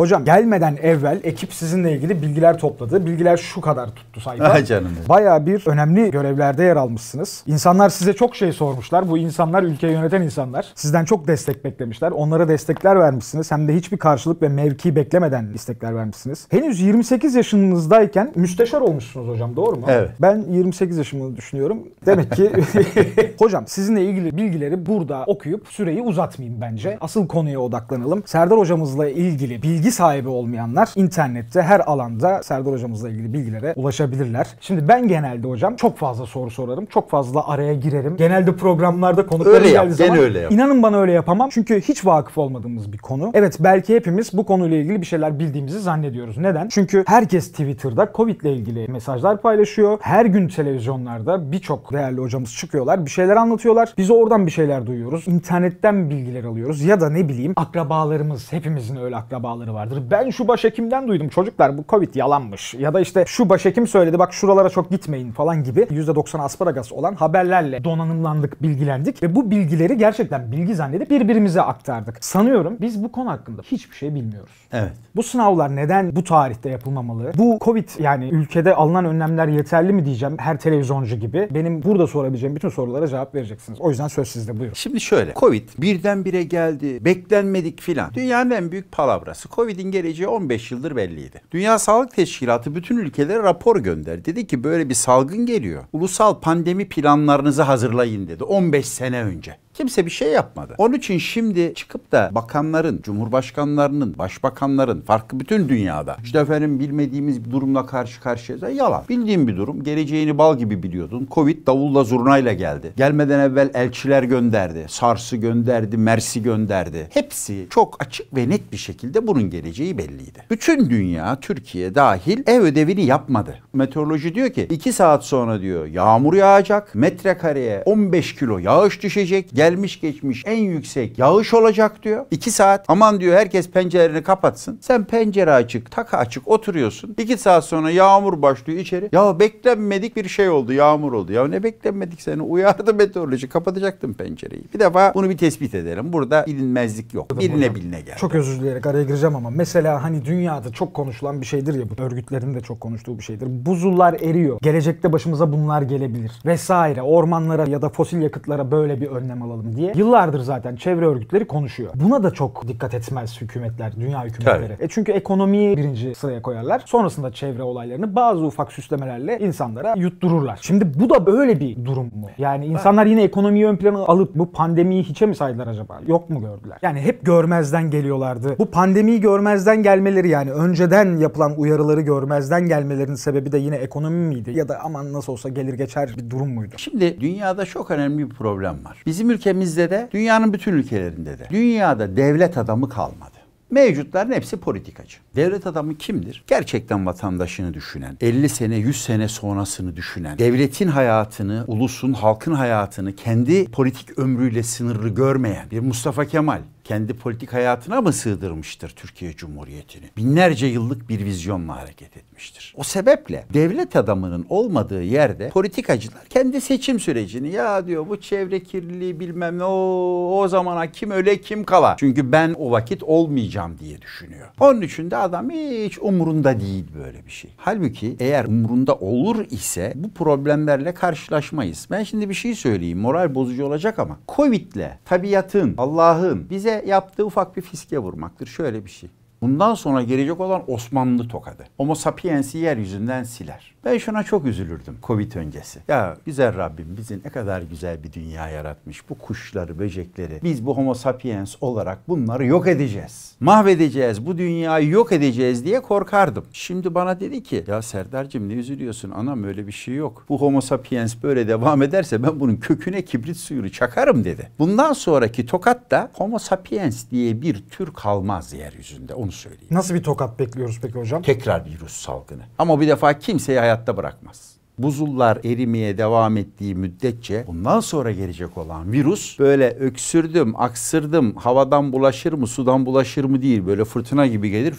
Hocam gelmeden evvel ekip sizinle ilgili bilgiler topladı. Bilgiler şu kadar tuttu sayfa. Ay canım. Baya bir önemli görevlerde yer almışsınız. İnsanlar size çok şey sormuşlar. Bu insanlar ülkeyi yöneten insanlar. Sizden çok destek beklemişler. Onlara destekler vermişsiniz. Hem de hiçbir karşılık ve mevki beklemeden istekler vermişsiniz. Henüz 28 yaşınızdayken müsteşar olmuşsunuz hocam doğru mu? Evet. Ben 28 yaşımı düşünüyorum. Demek ki hocam sizinle ilgili bilgileri burada okuyup süreyi uzatmayayım bence. Asıl konuya odaklanalım. Serdar hocamızla ilgili bilgi bilgi sahibi olmayanlar internette her alanda Serdar hocamızla ilgili bilgilere ulaşabilirler. Şimdi ben genelde hocam çok fazla soru sorarım. Çok fazla araya girerim. Genelde programlarda konuklarım geldiği yap, zaman öyle yap. inanın bana öyle yapamam. Çünkü hiç vakıf olmadığımız bir konu. Evet belki hepimiz bu konuyla ilgili bir şeyler bildiğimizi zannediyoruz. Neden? Çünkü herkes Twitter'da Covid ile ilgili mesajlar paylaşıyor. Her gün televizyonlarda birçok değerli hocamız çıkıyorlar. Bir şeyler anlatıyorlar. Biz oradan bir şeyler duyuyoruz. İnternetten bilgiler alıyoruz. Ya da ne bileyim akrabalarımız, hepimizin öyle akrabaları yöntemleri vardır. Ben şu başhekimden duydum çocuklar bu Covid yalanmış. Ya da işte şu başhekim söyledi bak şuralara çok gitmeyin falan gibi %90 asparagas olan haberlerle donanımlandık, bilgilendik ve bu bilgileri gerçekten bilgi zannedip birbirimize aktardık. Sanıyorum biz bu konu hakkında hiçbir şey bilmiyoruz. Evet. Bu sınavlar neden bu tarihte yapılmamalı? Bu Covid yani ülkede alınan önlemler yeterli mi diyeceğim her televizyoncu gibi. Benim burada sorabileceğim bütün sorulara cevap vereceksiniz. O yüzden söz sizde buyurun. Şimdi şöyle Covid birdenbire geldi, beklenmedik filan. Dünyanın en büyük palavrası Covid'in geleceği 15 yıldır belliydi. Dünya Sağlık Teşkilatı bütün ülkelere rapor gönderdi. Dedi ki böyle bir salgın geliyor. Ulusal pandemi planlarınızı hazırlayın dedi 15 sene önce. Kimse bir şey yapmadı. Onun için şimdi çıkıp da bakanların, cumhurbaşkanlarının, başbakanların farkı bütün dünyada işte efendim bilmediğimiz bir durumla karşı karşıyayız. E, yalan. Bildiğim bir durum. Geleceğini bal gibi biliyordun. Covid davulla zurnayla geldi. Gelmeden evvel elçiler gönderdi. SARS'ı gönderdi, MERS'i gönderdi. Hepsi çok açık ve net bir şekilde bunun geleceği belliydi. Bütün dünya, Türkiye dahil ev ödevini yapmadı. Meteoroloji diyor ki 2 saat sonra diyor yağmur yağacak. Metrekareye 15 kilo yağış düşecek. Gel gelmiş geçmiş en yüksek yağış olacak diyor. 2 saat aman diyor herkes pencerelerini kapatsın. Sen pencere açık, taka açık oturuyorsun. 2 saat sonra yağmur başlıyor içeri. Ya beklenmedik bir şey oldu yağmur oldu. Ya ne beklenmedik seni uyardı meteoroloji Kapatacaktım pencereyi. Bir defa bunu bir tespit edelim. Burada bilinmezlik yok. Biline biline geldi. Çok özür dileyerek araya gireceğim ama mesela hani dünyada çok konuşulan bir şeydir ya bu örgütlerin de çok konuştuğu bir şeydir. Buzullar eriyor. Gelecekte başımıza bunlar gelebilir vesaire. Ormanlara ya da fosil yakıtlara böyle bir önlem alalım yapalım diye yıllardır zaten çevre örgütleri konuşuyor. Buna da çok dikkat etmez hükümetler, dünya hükümetleri. Tabii. E çünkü ekonomiyi birinci sıraya koyarlar. Sonrasında çevre olaylarını bazı ufak süslemelerle insanlara yuttururlar. Şimdi bu da böyle bir durum mu? Yani insanlar yine ekonomiyi ön plana alıp bu pandemiyi hiçe mi saydılar acaba? Yok mu gördüler? Yani hep görmezden geliyorlardı. Bu pandemiyi görmezden gelmeleri yani önceden yapılan uyarıları görmezden gelmelerinin sebebi de yine ekonomi miydi? Ya da aman nasıl olsa gelir geçer bir durum muydu? Şimdi dünyada çok önemli bir problem var. Bizim ülkemizde de, dünyanın bütün ülkelerinde de dünyada devlet adamı kalmadı. Mevcutların hepsi politikacı. Devlet adamı kimdir? Gerçekten vatandaşını düşünen, 50 sene, 100 sene sonrasını düşünen, devletin hayatını, ulusun, halkın hayatını kendi politik ömrüyle sınırlı görmeyen bir Mustafa Kemal, kendi politik hayatına mı sığdırmıştır Türkiye Cumhuriyeti'ni? Binlerce yıllık bir vizyonla hareket etmiştir. O sebeple devlet adamının olmadığı yerde politikacılar kendi seçim sürecini ya diyor bu çevre kirliliği bilmem ne o, o zamana kim öle kim kala. Çünkü ben o vakit olmayacağım diye düşünüyor. Onun için de adam hiç umurunda değil böyle bir şey. Halbuki eğer umurunda olur ise bu problemlerle karşılaşmayız. Ben şimdi bir şey söyleyeyim moral bozucu olacak ama Covid'le tabiatın, Allah'ın bize yaptığı ufak bir fiske vurmaktır. Şöyle bir şey. Bundan sonra gelecek olan Osmanlı tokadı. Homo sapiens'i yeryüzünden siler. Ben şuna çok üzülürdüm Covid öncesi. Ya güzel Rabbim bizi ne kadar güzel bir dünya yaratmış. Bu kuşları, böcekleri. Biz bu homo sapiens olarak bunları yok edeceğiz. Mahvedeceğiz, bu dünyayı yok edeceğiz diye korkardım. Şimdi bana dedi ki ya Serdar'cığım ne üzülüyorsun anam öyle bir şey yok. Bu homo sapiens böyle devam ederse ben bunun köküne kibrit suyunu çakarım dedi. Bundan sonraki tokat da homo sapiens diye bir tür kalmaz yeryüzünde onu söyleyeyim. Nasıl bir tokat bekliyoruz peki hocam? Tekrar bir Rus salgını. Ama bir defa kimseye hayatta bırakmaz. Buzullar erimeye devam ettiği müddetçe bundan sonra gelecek olan virüs böyle öksürdüm, aksırdım, havadan bulaşır mı, sudan bulaşır mı değil böyle fırtına gibi gelir.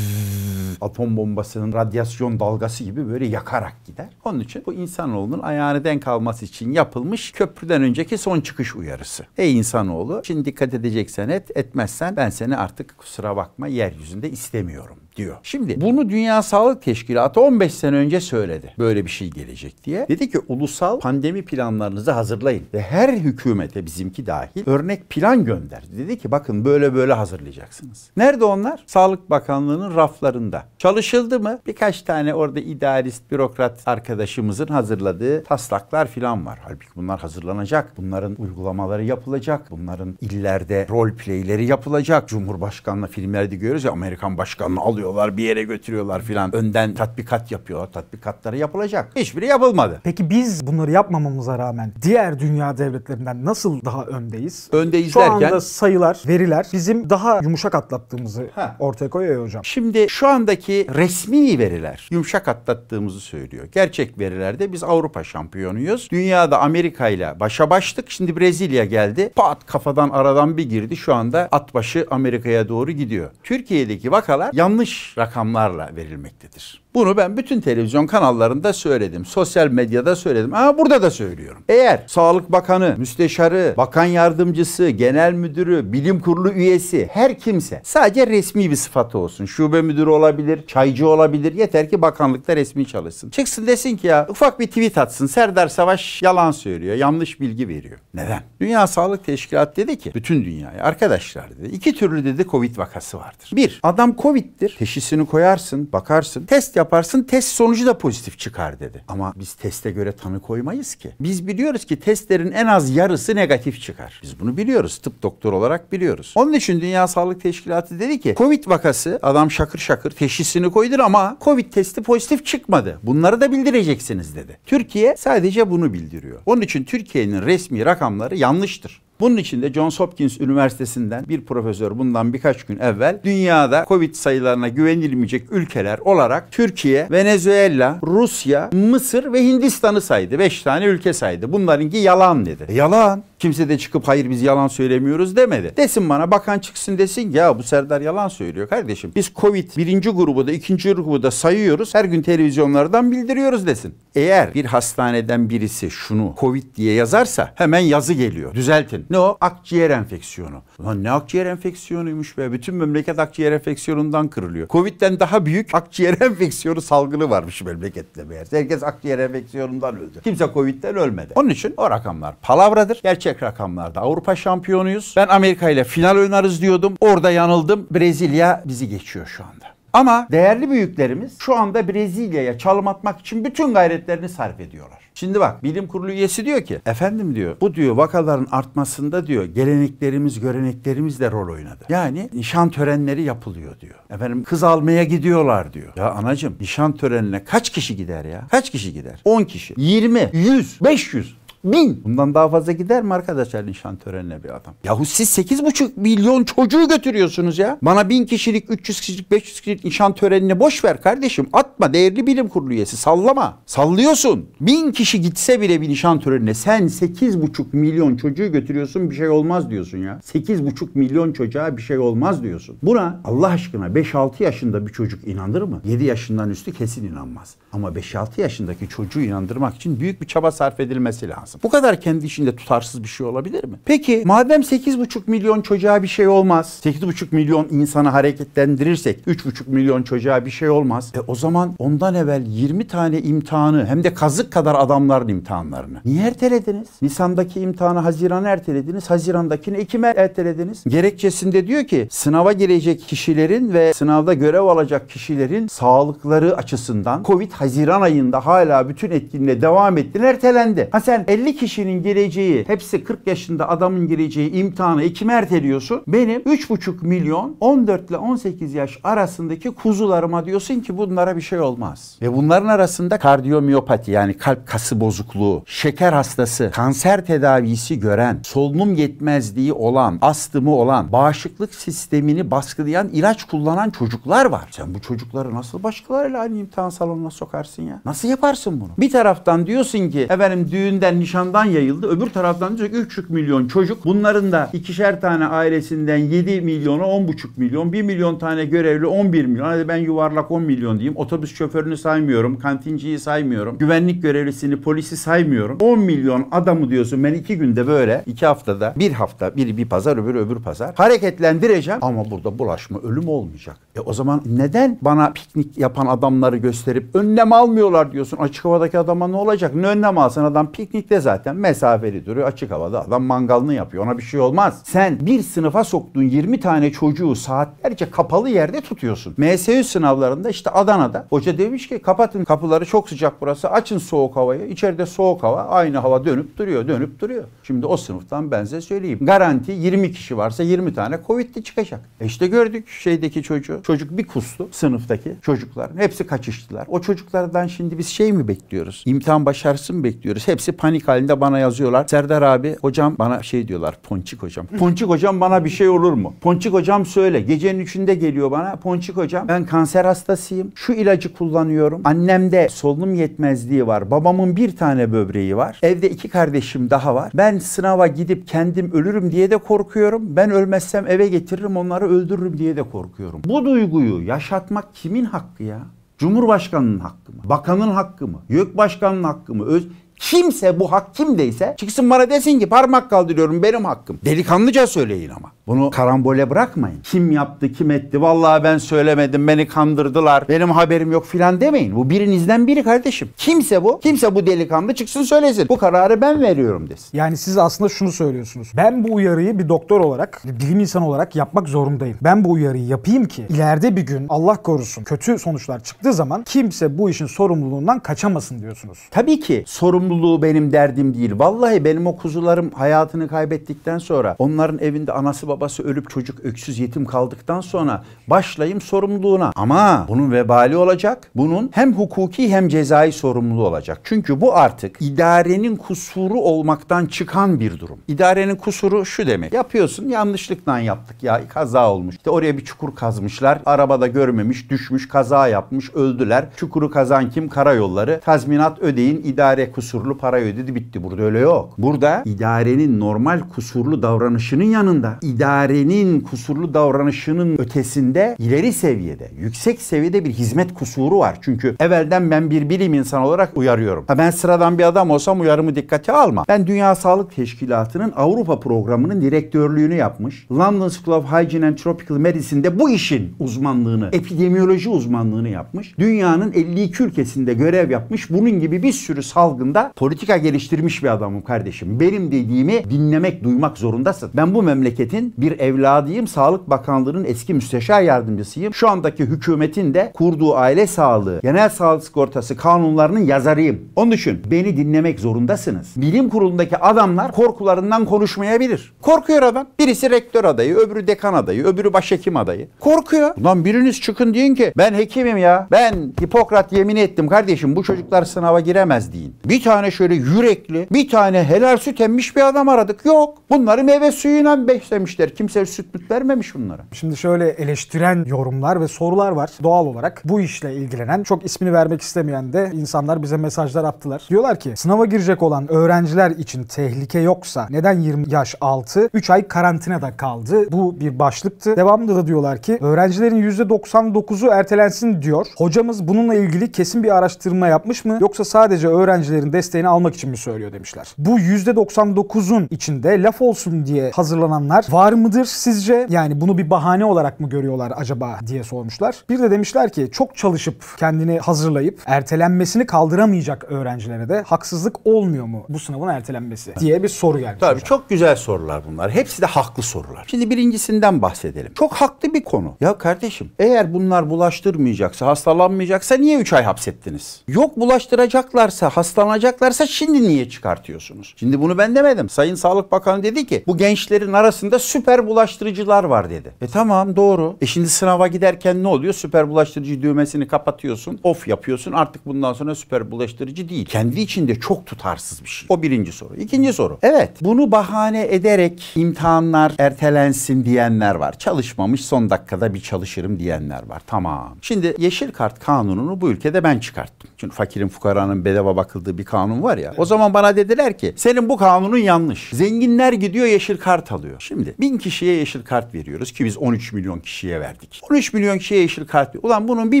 atom bombasının radyasyon dalgası gibi böyle yakarak gider. Onun için bu insanoğlunun ayağını denk alması için yapılmış köprüden önceki son çıkış uyarısı. Ey insanoğlu şimdi dikkat edeceksen et etmezsen ben seni artık kusura bakma yeryüzünde istemiyorum diyor. Şimdi bunu Dünya Sağlık Teşkilatı 15 sene önce söyledi. Böyle bir şey gelecek diye. Dedi ki ulusal pandemi planlarınızı hazırlayın. Ve her hükümete bizimki dahil örnek plan gönderdi. Dedi ki bakın böyle böyle hazırlayacaksınız. Nerede onlar? Sağlık Bakanlığı'nın raflarında. Çalışıldı mı? Birkaç tane orada idarist, bürokrat arkadaşımızın hazırladığı taslaklar filan var. Halbuki bunlar hazırlanacak. Bunların uygulamaları yapılacak. Bunların illerde rol playleri yapılacak. Cumhurbaşkanlığı filmlerde görüyoruz ya Amerikan başkanını alıyor alıyorlar, bir yere götürüyorlar filan. Önden tatbikat yapıyorlar. Tatbikatları yapılacak. Hiçbiri yapılmadı. Peki biz bunları yapmamamıza rağmen diğer dünya devletlerinden nasıl daha öndeyiz? Öndeyiz şu derken? Şu anda sayılar, veriler bizim daha yumuşak atlattığımızı ha. ortaya koyuyor hocam. Şimdi şu andaki resmi veriler yumuşak atlattığımızı söylüyor. Gerçek verilerde biz Avrupa şampiyonuyuz. Dünyada Amerika ile başa baştık. Şimdi Brezilya geldi. Pat kafadan aradan bir girdi. Şu anda at başı Amerika'ya doğru gidiyor. Türkiye'deki vakalar yanlış rakamlarla verilmektedir. Bunu ben bütün televizyon kanallarında söyledim. Sosyal medyada söyledim. Ama burada da söylüyorum. Eğer Sağlık Bakanı, Müsteşarı, Bakan Yardımcısı, Genel Müdürü, Bilim Kurulu üyesi her kimse sadece resmi bir sıfatı olsun. Şube müdürü olabilir, çaycı olabilir. Yeter ki bakanlıkta resmi çalışsın. Çıksın desin ki ya ufak bir tweet atsın. Serdar Savaş yalan söylüyor, yanlış bilgi veriyor. Neden? Dünya Sağlık Teşkilatı dedi ki bütün dünyaya arkadaşlar dedi. iki türlü dedi Covid vakası vardır. Bir, adam Covid'dir. Teşhisini koyarsın, bakarsın. Test yap yaparsın test sonucu da pozitif çıkar dedi. Ama biz teste göre tanı koymayız ki. Biz biliyoruz ki testlerin en az yarısı negatif çıkar. Biz bunu biliyoruz. Tıp doktor olarak biliyoruz. Onun için Dünya Sağlık Teşkilatı dedi ki Covid vakası adam şakır şakır teşhisini koydun ama Covid testi pozitif çıkmadı. Bunları da bildireceksiniz dedi. Türkiye sadece bunu bildiriyor. Onun için Türkiye'nin resmi rakamları yanlıştır. Bunun için de Johns Hopkins Üniversitesi'nden bir profesör bundan birkaç gün evvel dünyada Covid sayılarına güvenilmeyecek ülkeler olarak Türkiye, Venezuela, Rusya, Mısır ve Hindistan'ı saydı. 5 tane ülke saydı. Bunlarınki yalan dedi. yalan. Kimse de çıkıp hayır biz yalan söylemiyoruz demedi. Desin bana bakan çıksın desin ya bu Serdar yalan söylüyor kardeşim. Biz Covid birinci grubu da ikinci grubu da sayıyoruz. Her gün televizyonlardan bildiriyoruz desin. Eğer bir hastaneden birisi şunu Covid diye yazarsa hemen yazı geliyor. Düzeltin. Ne o? Akciğer enfeksiyonu. Lan ne akciğer enfeksiyonuymuş be. Bütün memleket akciğer enfeksiyonundan kırılıyor. Covid'den daha büyük akciğer enfeksiyonu salgını varmış memlekette meğerse. Herkes akciğer enfeksiyonundan öldü. Kimse Covid'den ölmedi. Onun için o rakamlar palavradır. Gerçek gerçek rakamlarda Avrupa şampiyonuyuz. Ben Amerika ile final oynarız diyordum. Orada yanıldım. Brezilya bizi geçiyor şu anda. Ama değerli büyüklerimiz şu anda Brezilya'ya çalım atmak için bütün gayretlerini sarf ediyorlar. Şimdi bak bilim kurulu üyesi diyor ki efendim diyor bu diyor vakaların artmasında diyor geleneklerimiz göreneklerimiz de rol oynadı. Yani nişan törenleri yapılıyor diyor. Efendim kız almaya gidiyorlar diyor. Ya anacım nişan törenine kaç kişi gider ya? Kaç kişi gider? 10 kişi, 20, 100, 500 bin. Bundan daha fazla gider mi arkadaşlar nişan törenine bir adam? Yahu siz 8,5 milyon çocuğu götürüyorsunuz ya. Bana bin kişilik, 300 kişilik, 500 kişilik nişan törenine boş ver kardeşim. Atma değerli bilim kurulu üyesi sallama. Sallıyorsun. Bin kişi gitse bile bir nişan törenine sen 8,5 milyon çocuğu götürüyorsun bir şey olmaz diyorsun ya. 8,5 milyon çocuğa bir şey olmaz diyorsun. Buna Allah aşkına 5-6 yaşında bir çocuk inanır mı? 7 yaşından üstü kesin inanmaz. Ama 5-6 yaşındaki çocuğu inandırmak için büyük bir çaba sarf edilmesi lazım lazım. Bu kadar kendi içinde tutarsız bir şey olabilir mi? Peki madem 8,5 milyon çocuğa bir şey olmaz, 8,5 milyon insanı hareketlendirirsek 3,5 milyon çocuğa bir şey olmaz. E o zaman ondan evvel 20 tane imtihanı hem de kazık kadar adamların imtihanlarını. Niye ertelediniz? Nisan'daki imtihanı Haziran'a ertelediniz, Haziran'dakini Ekim'e ertelediniz. Gerekçesinde diyor ki sınava girecek kişilerin ve sınavda görev alacak kişilerin sağlıkları açısından Covid Haziran ayında hala bütün etkinliğe devam ettiğini ertelendi. Ha sen 50 kişinin geleceği, hepsi 40 yaşında adamın geleceği imtihanı kime erteliyorsun? Benim 3,5 milyon 14 ile 18 yaş arasındaki kuzularıma diyorsun ki bunlara bir şey olmaz. Ve bunların arasında kardiyomiyopati yani kalp kası bozukluğu, şeker hastası, kanser tedavisi gören, solunum yetmezliği olan, astımı olan, bağışıklık sistemini baskılayan ilaç kullanan çocuklar var. Sen bu çocukları nasıl başkalarıyla aynı imtihan salonuna sokarsın ya? Nasıl yaparsın bunu? Bir taraftan diyorsun ki efendim düğünden nişandan yayıldı. Öbür taraftan diyecek 3,5 milyon çocuk. Bunların da ikişer tane ailesinden 7 milyona 10,5 milyon. 1 milyon tane görevli 11 milyon. Hadi ben yuvarlak 10 milyon diyeyim. Otobüs şoförünü saymıyorum. Kantinciyi saymıyorum. Güvenlik görevlisini, polisi saymıyorum. 10 milyon adamı diyorsun ben iki günde böyle iki haftada bir hafta biri bir pazar öbür öbür pazar hareketlendireceğim ama burada bulaşma ölüm olmayacak. E o zaman neden bana piknik yapan adamları gösterip önlem almıyorlar diyorsun. Açık havadaki adama ne olacak? Ne önlem alsın adam piknikte de zaten mesafeli duruyor. Açık havada adam mangalını yapıyor. Ona bir şey olmaz. Sen bir sınıfa soktuğun 20 tane çocuğu saatlerce kapalı yerde tutuyorsun. MSU sınavlarında işte Adana'da hoca demiş ki kapatın kapıları çok sıcak burası. Açın soğuk havayı. İçeride soğuk hava. Aynı hava dönüp duruyor. Dönüp duruyor. Şimdi o sınıftan ben size söyleyeyim. Garanti 20 kişi varsa 20 tane Covid'li çıkacak. E işte gördük şeydeki çocuğu. Çocuk bir kustu sınıftaki çocukların. Hepsi kaçıştılar. O çocuklardan şimdi biz şey mi bekliyoruz? İmtihan başarısı mı bekliyoruz? Hepsi panik ponçik halinde bana yazıyorlar. Serdar abi hocam bana şey diyorlar ponçik hocam. Ponçik hocam bana bir şey olur mu? Ponçik hocam söyle. Gecenin üçünde geliyor bana. Ponçik hocam ben kanser hastasıyım. Şu ilacı kullanıyorum. Annemde solunum yetmezliği var. Babamın bir tane böbreği var. Evde iki kardeşim daha var. Ben sınava gidip kendim ölürüm diye de korkuyorum. Ben ölmezsem eve getiririm onları öldürürüm diye de korkuyorum. Bu duyguyu yaşatmak kimin hakkı ya? Cumhurbaşkanının hakkı mı? Bakanın hakkı mı? YÖK başkanının hakkı mı? Öz Kimse bu hak kimdeyse çıksın bana desin ki parmak kaldırıyorum benim hakkım. Delikanlıca söyleyin ama. Bunu karambole bırakmayın. Kim yaptı, kim etti, vallahi ben söylemedim, beni kandırdılar, benim haberim yok filan demeyin. Bu birinizden biri kardeşim. Kimse bu, kimse bu delikanlı çıksın söylesin. Bu kararı ben veriyorum desin. Yani siz aslında şunu söylüyorsunuz. Ben bu uyarıyı bir doktor olarak, bir bilim insanı olarak yapmak zorundayım. Ben bu uyarıyı yapayım ki ileride bir gün Allah korusun kötü sonuçlar çıktığı zaman kimse bu işin sorumluluğundan kaçamasın diyorsunuz. Tabii ki sorumluluk sorumluluğu benim derdim değil. Vallahi benim o kuzularım hayatını kaybettikten sonra onların evinde anası babası ölüp çocuk öksüz yetim kaldıktan sonra başlayayım sorumluluğuna. Ama bunun vebali olacak. Bunun hem hukuki hem cezai sorumluluğu olacak. Çünkü bu artık idarenin kusuru olmaktan çıkan bir durum. İdarenin kusuru şu demek. Yapıyorsun yanlışlıkla yaptık ya kaza olmuş. İşte oraya bir çukur kazmışlar. Arabada görmemiş, düşmüş, kaza yapmış, öldüler. Çukuru kazan kim? Karayolları. Tazminat ödeyin idare kusuru kusurlu para ödedi bitti. Burada öyle yok. Burada idarenin normal kusurlu davranışının yanında idarenin kusurlu davranışının ötesinde ileri seviyede, yüksek seviyede bir hizmet kusuru var. Çünkü evvelden ben bir bilim insan olarak uyarıyorum. Ha ben sıradan bir adam olsam uyarımı dikkate alma. Ben Dünya Sağlık Teşkilatı'nın Avrupa programının direktörlüğünü yapmış. London School of Hygiene and Tropical Medicine'de bu işin uzmanlığını, epidemioloji uzmanlığını yapmış. Dünyanın 52 ülkesinde görev yapmış. Bunun gibi bir sürü salgında politika geliştirmiş bir adamım kardeşim. Benim dediğimi dinlemek, duymak zorundasın. Ben bu memleketin bir evladıyım. Sağlık Bakanlığı'nın eski müsteşar yardımcısıyım. Şu andaki hükümetin de kurduğu aile sağlığı, genel sağlık sigortası kanunlarının yazarıyım. Onun için beni dinlemek zorundasınız. Bilim kurulundaki adamlar korkularından konuşmayabilir. Korkuyor adam. Birisi rektör adayı, öbürü dekan adayı, öbürü başhekim adayı. Korkuyor. Ulan biriniz çıkın deyin ki ben hekimim ya. Ben Hipokrat yemin ettim kardeşim bu çocuklar sınava giremez deyin. Bir tane tane şöyle yürekli, bir tane helal süt emmiş bir adam aradık. Yok. Bunları meyve suyuyla beslemişler. Kimse süt müt vermemiş bunlara. Şimdi şöyle eleştiren yorumlar ve sorular var. Doğal olarak bu işle ilgilenen, çok ismini vermek istemeyen de insanlar bize mesajlar attılar. Diyorlar ki sınava girecek olan öğrenciler için tehlike yoksa neden 20 yaş altı 3 ay karantinada kaldı? Bu bir başlıktı. Devamında da diyorlar ki öğrencilerin %99'u ertelensin diyor. Hocamız bununla ilgili kesin bir araştırma yapmış mı? Yoksa sadece öğrencilerin de desteğini almak için mi söylüyor demişler. Bu %99'un içinde laf olsun diye hazırlananlar var mıdır sizce? Yani bunu bir bahane olarak mı görüyorlar acaba diye sormuşlar. Bir de demişler ki çok çalışıp kendini hazırlayıp ertelenmesini kaldıramayacak öğrencilere de haksızlık olmuyor mu bu sınavın ertelenmesi diye bir soru gelmiş. Tabii hocam. çok güzel sorular bunlar. Hepsi de haklı sorular. Şimdi birincisinden bahsedelim. Çok haklı bir konu. Ya kardeşim eğer bunlar bulaştırmayacaksa, hastalanmayacaksa niye 3 ay hapsettiniz? Yok bulaştıracaklarsa, hastalanacak çıkartacaklarsa şimdi niye çıkartıyorsunuz? Şimdi bunu ben demedim. Sayın Sağlık Bakanı dedi ki bu gençlerin arasında süper bulaştırıcılar var dedi. E tamam doğru. E şimdi sınava giderken ne oluyor? Süper bulaştırıcı düğmesini kapatıyorsun. Off yapıyorsun. Artık bundan sonra süper bulaştırıcı değil. Kendi içinde çok tutarsız bir şey. O birinci soru. İkinci soru. Evet bunu bahane ederek imtihanlar ertelensin diyenler var. Çalışmamış son dakikada bir çalışırım diyenler var. Tamam. Şimdi yeşil kart kanununu bu ülkede ben çıkarttım. Çünkü fakirin fukaranın bedava bakıldığı bir kanun var ya. O zaman bana dediler ki senin bu kanunun yanlış. Zenginler gidiyor yeşil kart alıyor. Şimdi bin kişiye yeşil kart veriyoruz ki biz 13 milyon kişiye verdik. 13 milyon kişiye yeşil kart veriyor. Ulan bunun 1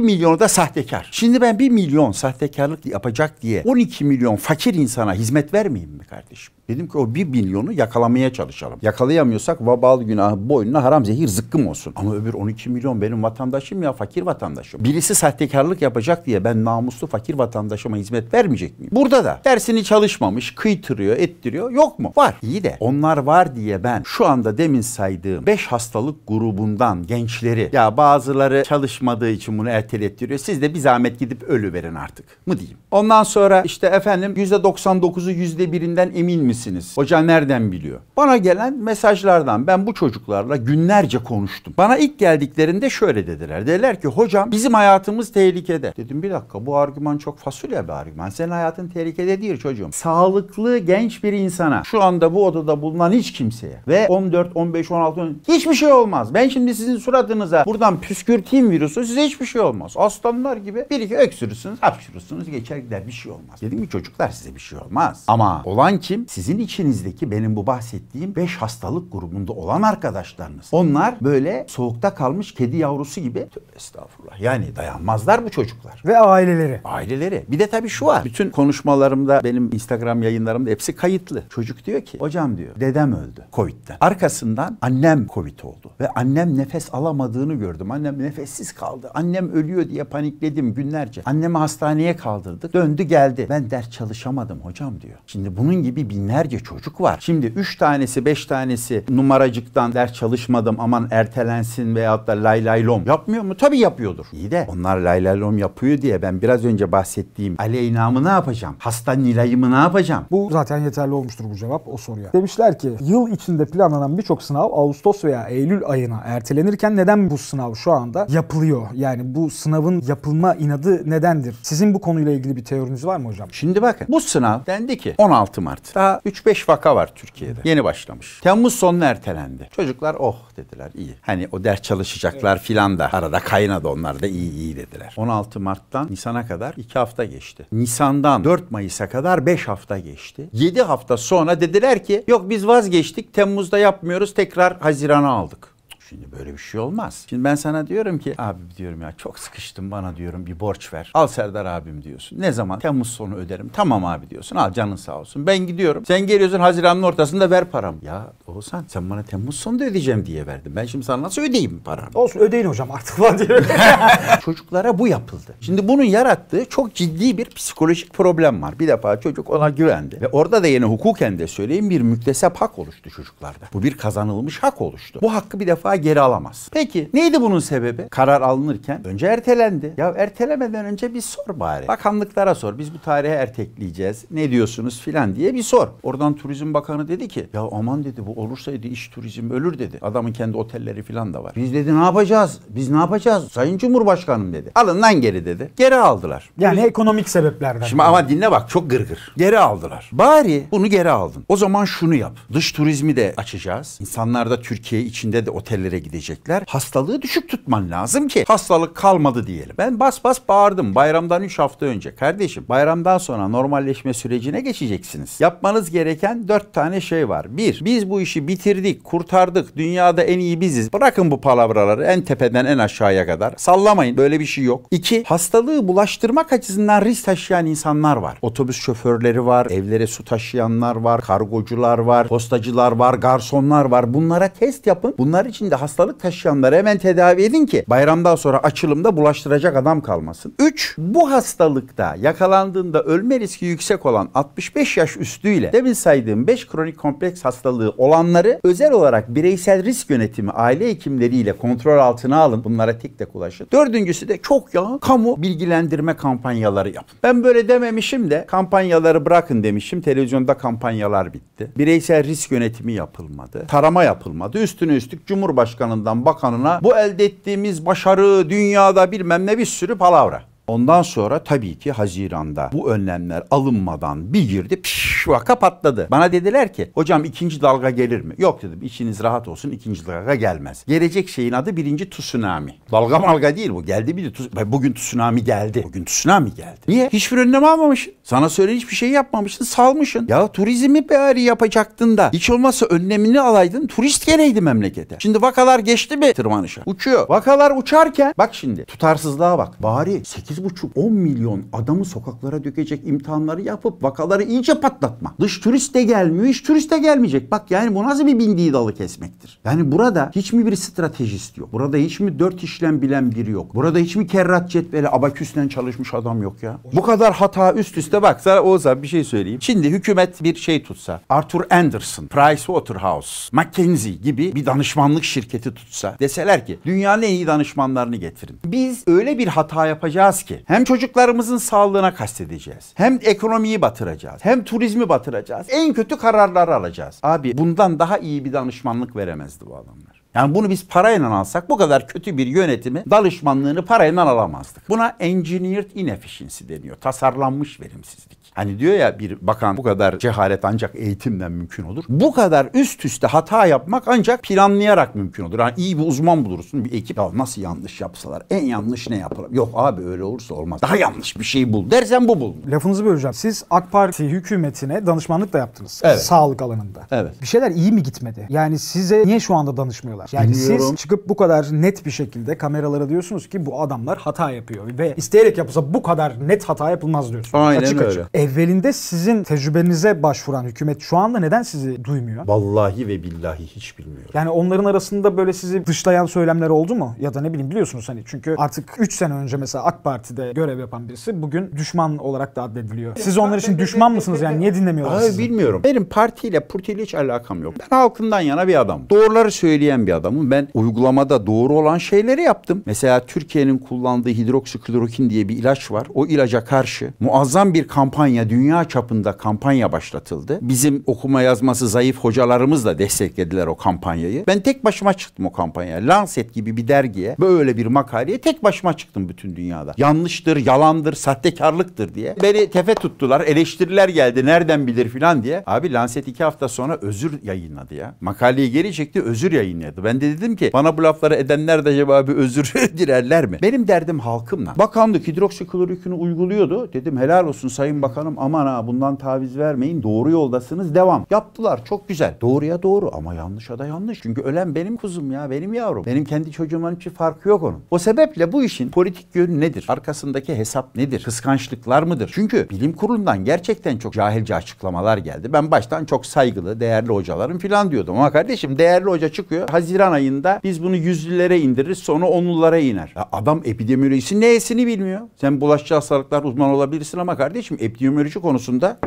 milyonu da sahtekar. Şimdi ben 1 milyon sahtekarlık yapacak diye 12 milyon fakir insana hizmet vermeyeyim mi kardeşim? Dedim ki o bir milyonu yakalamaya çalışalım. Yakalayamıyorsak vabal günahı boynuna haram zehir zıkkım olsun. Ama öbür 12 milyon benim vatandaşım ya fakir vatandaşım. Birisi sahtekarlık yapacak diye ben namuslu fakir vatandaşıma hizmet vermeyecek miyim? Burada da dersini çalışmamış, kıytırıyor, ettiriyor. Yok mu? Var. İyi de onlar var diye ben şu anda demin saydığım 5 hastalık grubundan gençleri ya bazıları çalışmadığı için bunu ertelettiriyor. Siz de bir zahmet gidip ölü verin artık mı diyeyim. Ondan sonra işte efendim %99'u %1'inden emin misiniz? misiniz? Hoca nereden biliyor? Bana gelen mesajlardan ben bu çocuklarla günlerce konuştum. Bana ilk geldiklerinde şöyle dediler. Dediler ki hocam bizim hayatımız tehlikede. Dedim bir dakika bu argüman çok fasulye bir argüman. Senin hayatın tehlikede değil çocuğum. Sağlıklı genç bir insana şu anda bu odada bulunan hiç kimseye ve 14, 15, 16, 16 hiçbir şey olmaz. Ben şimdi sizin suratınıza buradan püskürteyim virüsü size hiçbir şey olmaz. Aslanlar gibi bir iki öksürürsünüz, hapşırırsınız geçer gider bir şey olmaz. Dedim ki çocuklar size bir şey olmaz. Ama olan kim? Sizin sizin içinizdeki benim bu bahsettiğim 5 hastalık grubunda olan arkadaşlarınız. Onlar böyle soğukta kalmış kedi yavrusu gibi estağfurullah. Yani dayanmazlar bu çocuklar. Ve aileleri. Aileleri. Bir de tabii şu var. Bütün konuşmalarımda benim Instagram yayınlarımda hepsi kayıtlı. Çocuk diyor ki hocam diyor dedem öldü Covid'den. Arkasından annem Covid oldu. Ve annem nefes alamadığını gördüm. Annem nefessiz kaldı. Annem ölüyor diye panikledim günlerce. Annemi hastaneye kaldırdık. Döndü geldi. Ben ders çalışamadım hocam diyor. Şimdi bunun gibi binler binlerce çocuk var. Şimdi 3 tanesi 5 tanesi numaracıktan ders çalışmadım aman ertelensin veyahut da lay lay lom yapmıyor mu? Tabii yapıyordur. İyi de onlar lay lay lom yapıyor diye ben biraz önce bahsettiğim aleynamı ne yapacağım? Hasta nilayımı ne yapacağım? Bu zaten yeterli olmuştur bu cevap o soruya. Demişler ki yıl içinde planlanan birçok sınav Ağustos veya Eylül ayına ertelenirken neden bu sınav şu anda yapılıyor? Yani bu sınavın yapılma inadı nedendir? Sizin bu konuyla ilgili bir teoriniz var mı hocam? Şimdi bakın bu sınav dendi ki 16 Mart. Daha 3-5 vaka var Türkiye'de. Yeni başlamış. Temmuz sonu ertelendi. Çocuklar oh dediler iyi. Hani o ders çalışacaklar filan da arada kaynadı onlar da iyi iyi dediler. 16 Mart'tan Nisan'a kadar 2 hafta geçti. Nisan'dan 4 Mayıs'a kadar 5 hafta geçti. 7 hafta sonra dediler ki yok biz vazgeçtik Temmuz'da yapmıyoruz tekrar Haziran'a aldık. Şimdi böyle bir şey olmaz. Şimdi ben sana diyorum ki abi diyorum ya çok sıkıştım bana diyorum bir borç ver. Al Serdar abim diyorsun. Ne zaman? Temmuz sonu öderim. Tamam abi diyorsun. Al canın sağ olsun. Ben gidiyorum. Sen geliyorsun Haziran'ın ortasında ver paramı. Ya Oğuzhan sen bana Temmuz sonunda ödeyeceğim diye verdim. Ben şimdi sana nasıl ödeyeyim paramı? Olsun ödeyin hocam artık var diye. Çocuklara bu yapıldı. Şimdi bunun yarattığı çok ciddi bir psikolojik problem var. Bir defa çocuk ona güvendi. Ve orada da yeni hukuken de söyleyeyim bir müktesep hak oluştu çocuklarda. Bu bir kazanılmış hak oluştu. Bu hakkı bir defa geri alamaz. Peki neydi bunun sebebi? Karar alınırken önce ertelendi. Ya ertelemeden önce bir sor bari. Bakanlıklara sor. Biz bu tarihe ertekleyeceğiz. Ne diyorsunuz filan diye bir sor. Oradan Turizm Bakanı dedi ki ya aman dedi bu olursaydı iş turizm ölür dedi. Adamın kendi otelleri filan da var. Biz dedi ne yapacağız? Biz ne yapacağız? Sayın Cumhurbaşkanım dedi. Alın lan geri dedi. Geri aldılar. Yani Turizm... ekonomik sebeplerden. Şimdi yani. ama dinle bak çok gırgır. Geri aldılar. Bari bunu geri aldın. O zaman şunu yap. Dış turizmi de açacağız. İnsanlar da Türkiye içinde de oteller hastanelere gidecekler. Hastalığı düşük tutman lazım ki hastalık kalmadı diyelim. Ben bas bas bağırdım bayramdan 3 hafta önce. Kardeşim bayramdan sonra normalleşme sürecine geçeceksiniz. Yapmanız gereken 4 tane şey var. 1. Biz bu işi bitirdik, kurtardık. Dünyada en iyi biziz. Bırakın bu palavraları en tepeden en aşağıya kadar. Sallamayın. Böyle bir şey yok. 2. Hastalığı bulaştırmak açısından risk taşıyan insanlar var. Otobüs şoförleri var, evlere su taşıyanlar var, kargocular var, postacılar var, garsonlar var. Bunlara test yapın. Bunlar için de hastalık taşıyanları hemen tedavi edin ki bayramdan sonra açılımda bulaştıracak adam kalmasın. 3. Bu hastalıkta yakalandığında ölme riski yüksek olan 65 yaş üstüyle demin saydığım 5 kronik kompleks hastalığı olanları özel olarak bireysel risk yönetimi aile hekimleriyle kontrol altına alın. Bunlara tek tek ulaşın. Dördüncüsü de çok ya kamu bilgilendirme kampanyaları yapın. Ben böyle dememişim de kampanyaları bırakın demişim. Televizyonda kampanyalar bitti. Bireysel risk yönetimi yapılmadı. Tarama yapılmadı. Üstüne üstlük Cumhurbaşkanı başkanından bakanına bu elde ettiğimiz başarı dünyada bilmem ne bir sürü palavra. Ondan sonra tabii ki Haziran'da bu önlemler alınmadan bir girdi piş vaka patladı. Bana dediler ki hocam ikinci dalga gelir mi? Yok dedim içiniz rahat olsun ikinci dalga gelmez. Gelecek şeyin adı birinci tsunami. Dalga malga değil bu geldi bir de tsunami. bugün tsunami geldi. Bugün tsunami geldi. Niye? Hiçbir önlem almamışsın. Sana söyle hiçbir şey yapmamışsın salmışsın. Ya turizmi bari yapacaktın da hiç olmazsa önlemini alaydın turist geleydi memlekete. Şimdi vakalar geçti mi tırmanışa? Uçuyor. Vakalar uçarken bak şimdi tutarsızlığa bak. Bari 8 biz bu 10 milyon adamı sokaklara dökecek imtihanları yapıp vakaları iyice patlatma. Dış turist de gelmiyor, iç turist de gelmeyecek. Bak yani bu nasıl bir bindiği dalı kesmektir? Yani burada hiç mi bir stratejist yok? Burada hiç mi dört işlem bilen biri yok? Burada hiç mi kerrat cetveli abaküsle çalışmış adam yok ya? Bu kadar hata üst üste bak sana Oğuzhan bir şey söyleyeyim. Şimdi hükümet bir şey tutsa Arthur Anderson, Price Waterhouse, McKinsey gibi bir danışmanlık şirketi tutsa deseler ki dünyanın en iyi danışmanlarını getirin. Biz öyle bir hata yapacağız ki ki. Hem çocuklarımızın sağlığına kastedeceğiz. Hem ekonomiyi batıracağız. Hem turizmi batıracağız. En kötü kararları alacağız. Abi bundan daha iyi bir danışmanlık veremezdi bu adamlar. Yani bunu biz parayla alsak bu kadar kötü bir yönetimi, danışmanlığını parayla alamazdık. Buna engineered inefficiency deniyor. Tasarlanmış verimsizlik. Hani diyor ya bir bakan bu kadar cehalet ancak eğitimden mümkün olur. Bu kadar üst üste hata yapmak ancak planlayarak mümkün olur. Yani iyi bir uzman bulursun bir ekip ya nasıl yanlış yapsalar en yanlış ne yapalım? Yok abi öyle olursa olmaz. Daha yanlış bir şey bul dersen bu bul. Lafınızı böleceğim. Siz AK Parti hükümetine danışmanlık da yaptınız. Evet. Sağlık alanında. Evet. Bir şeyler iyi mi gitmedi? Yani size niye şu anda danışmıyorlar? Yani Bilmiyorum. siz çıkıp bu kadar net bir şekilde kameralara diyorsunuz ki bu adamlar hata yapıyor ve isteyerek yapılsa bu kadar net hata yapılmaz diyorsunuz. Aynen Açık öyle. Açık evvelinde sizin tecrübenize başvuran hükümet şu anda neden sizi duymuyor? Vallahi ve billahi hiç bilmiyorum. Yani onların arasında böyle sizi dışlayan söylemler oldu mu? Ya da ne bileyim biliyorsunuz hani çünkü artık 3 sene önce mesela AK Parti'de görev yapan birisi bugün düşman olarak da addediliyor. Siz onlar için düşman mısınız yani niye dinlemiyorlar Hayır, Bilmiyorum. Benim partiyle purtiyle hiç alakam yok. Ben halkından yana bir adam. Doğruları söyleyen bir adamım. Ben uygulamada doğru olan şeyleri yaptım. Mesela Türkiye'nin kullandığı hidroksiklorokin diye bir ilaç var. O ilaca karşı muazzam bir kampanya kampanya dünya çapında kampanya başlatıldı. Bizim okuma yazması zayıf hocalarımız da desteklediler o kampanyayı. Ben tek başıma çıktım o kampanyaya. Lancet gibi bir dergiye böyle bir makaleye tek başıma çıktım bütün dünyada. Yanlıştır, yalandır, sahtekarlıktır diye. Beni tefe tuttular, eleştiriler geldi nereden bilir filan diye. Abi Lancet iki hafta sonra özür yayınladı ya. Makaleyi geri çekti özür yayınladı. Ben de dedim ki bana bu lafları edenler de acaba bir özür dilerler mi? Benim derdim halkımla. Bakanlık hidroksiklorikini uyguluyordu. Dedim helal olsun Sayın bakan hanım aman ha bundan taviz vermeyin doğru yoldasınız devam. Yaptılar çok güzel. Doğruya doğru ama yanlışa da yanlış. Çünkü ölen benim kuzum ya benim yavrum. Benim kendi çocuğumun hiçbir farkı yok onun. O sebeple bu işin politik yönü nedir? Arkasındaki hesap nedir? Kıskançlıklar mıdır? Çünkü bilim kurulundan gerçekten çok cahilce açıklamalar geldi. Ben baştan çok saygılı, değerli hocalarım filan diyordum. Ama kardeşim değerli hoca çıkıyor. Haziran ayında biz bunu yüzlülere indiririz sonra onlulara iner. Ya adam epidemiolojisi neyesini bilmiyor. Sen bulaşıcı hastalıklar uzmanı olabilirsin ama kardeşim epidemioloji gümrücü konusunda